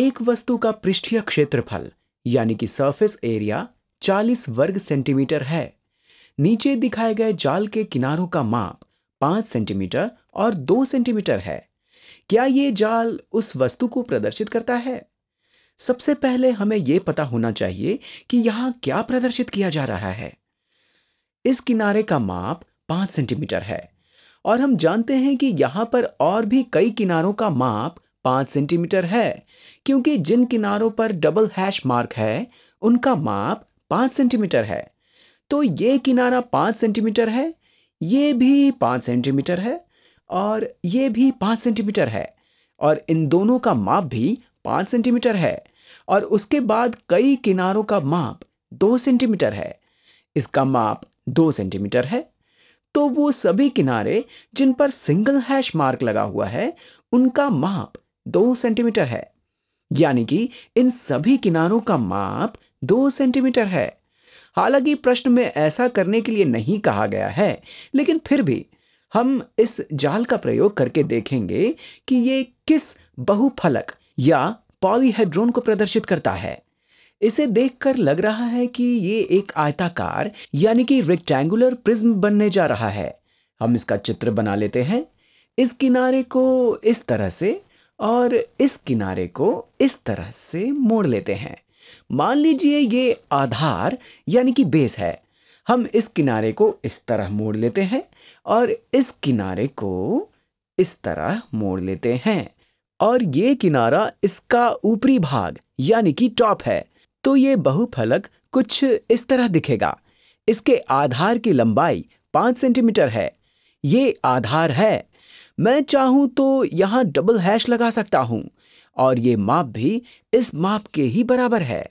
एक वस्तु का पृष्ठीय क्षेत्रफल यानी कि सरफेस एरिया 40 वर्ग सेंटीमीटर है नीचे दिखाए गए जाल के किनारों का माप 5 सेंटीमीटर और 2 सेंटीमीटर है क्या ये जाल उस वस्तु को प्रदर्शित करता है सबसे पहले हमें यह पता होना चाहिए कि यहाँ क्या प्रदर्शित किया जा रहा है इस किनारे का माप 5 सेंटीमीटर है और हम जानते हैं कि यहां पर और भी कई किनारों का माप पाँच सेंटीमीटर है क्योंकि जिन किनारों पर डबल हैश मार्क है उनका माप पाँच सेंटीमीटर है तो ये किनारा पाँच सेंटीमीटर है ये भी पाँच सेंटीमीटर है और ये भी पाँच सेंटीमीटर है और इन दोनों का माप भी पाँच सेंटीमीटर है और उसके बाद कई किनारों का माप दो सेंटीमीटर है इसका माप दो सेंटीमीटर है तो वो सभी किनारे जिन पर सिंगल हैश मार्क लगा हुआ है उनका माप दो सेंटीमीटर है यानी कि इन सभी किनारों का माप दो सेंटीमीटर है हालांकि प्रश्न में ऐसा करने के लिए नहीं कहा गया है लेकिन फिर भी हम इस जाल का प्रयोग करके देखेंगे कि ये किस बहुफलक या पॉलीहेड्रोन को प्रदर्शित करता है इसे देखकर लग रहा है कि ये एक आयताकार यानी कि रेक्टेंगुलर प्रिज्म बनने जा रहा है हम इसका चित्र बना लेते हैं इस किनारे को इस तरह से और इस किनारे को इस तरह से मोड़ लेते हैं मान लीजिए ये आधार यानी कि बेस है हम इस किनारे को इस तरह मोड़ लेते हैं और इस किनारे को इस तरह मोड़ लेते हैं और ये किनारा इसका ऊपरी भाग यानी कि टॉप है तो ये बहुफलक कुछ इस तरह दिखेगा इसके आधार की लंबाई पांच सेंटीमीटर है ये आधार है मैं चाहूं तो यहां डबल हैश लगा सकता हूं और ये माप भी इस माप के ही बराबर है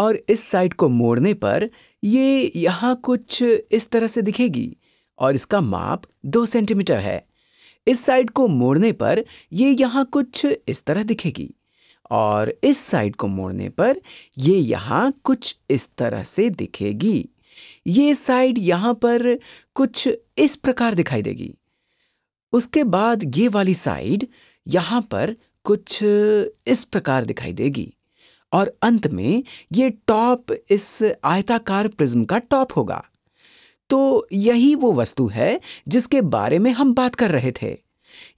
और इस साइड को मोड़ने पर ये यहाँ कुछ इस तरह से दिखेगी और इसका माप दो सेंटीमीटर है इस साइड को मोड़ने पर ये यहाँ कुछ इस तरह दिखेगी और इस साइड को मोड़ने पर ये यहाँ कुछ इस तरह से दिखेगी ये साइड यहाँ पर कुछ इस प्रकार दिखाई देगी उसके बाद ये वाली साइड यहां पर कुछ इस प्रकार दिखाई देगी और अंत में ये टॉप इस आयताकार प्रिज्म का टॉप होगा तो यही वो वस्तु है जिसके बारे में हम बात कर रहे थे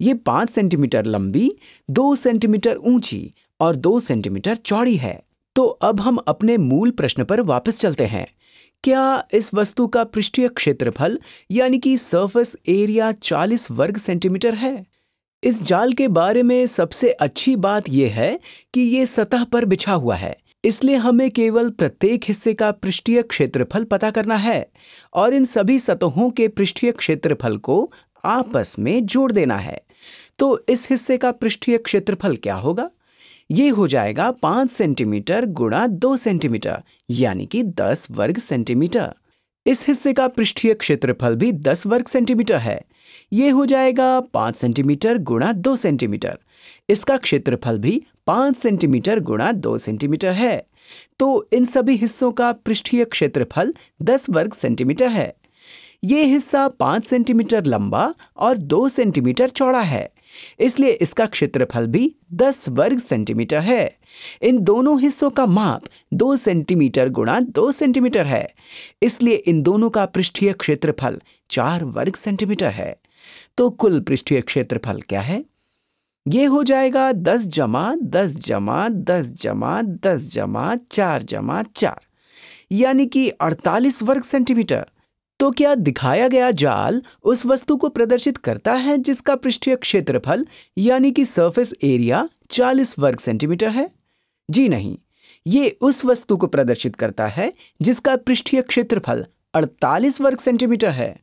ये पांच सेंटीमीटर लंबी दो सेंटीमीटर ऊंची और दो सेंटीमीटर चौड़ी है तो अब हम अपने मूल प्रश्न पर वापस चलते हैं क्या इस वस्तु का पृष्ठीय क्षेत्रफल यानी कि सरफेस एरिया 40 वर्ग सेंटीमीटर है इस जाल के बारे में सबसे अच्छी बात यह है कि ये सतह पर बिछा हुआ है इसलिए हमें केवल प्रत्येक हिस्से का पृष्ठीय क्षेत्रफल पता करना है और इन सभी सतहों के पृष्ठीय क्षेत्रफल को आपस में जोड़ देना है तो इस हिस्से का पृष्ठीय क्षेत्रफल क्या होगा ये हो जाएगा पाँच सेंटीमीटर गुणा दो सेंटीमीटर यानी कि दस वर्ग सेंटीमीटर इस हिस्से का पृष्ठीय क्षेत्रफल भी दस वर्ग सेंटीमीटर है ये हो जाएगा पाँच सेंटीमीटर गुणा दो सेंटीमीटर इसका क्षेत्रफल भी पाँच सेंटीमीटर गुणा दो सेंटीमीटर है तो इन सभी हिस्सों का पृष्ठीय क्षेत्रफल दस वर्ग सेंटीमीटर है ये हिस्सा पाँच सेंटीमीटर लंबा और दो सेंटीमीटर चौड़ा है इसलिए इसका क्षेत्रफल भी 10 वर्ग सेंटीमीटर है इन दोनों हिस्सों का माप 2 सेंटीमीटर गुणा 2 सेंटीमीटर है इसलिए इन दोनों का पृष्ठीय क्षेत्रफल 4 वर्ग सेंटीमीटर है तो कुल पृष्ठीय क्षेत्रफल क्या है यह हो जाएगा 10 जमा 10 जमा 10 जमा 10 जमा 4 जमा 4 यानी कि 48 वर्ग सेंटीमीटर तो क्या दिखाया गया जाल उस वस्तु को प्रदर्शित करता है जिसका पृष्ठीय क्षेत्रफल यानी कि सरफेस एरिया 40 वर्ग सेंटीमीटर है जी नहीं ये उस वस्तु को प्रदर्शित करता है जिसका पृष्ठीय क्षेत्रफल 48 वर्ग सेंटीमीटर है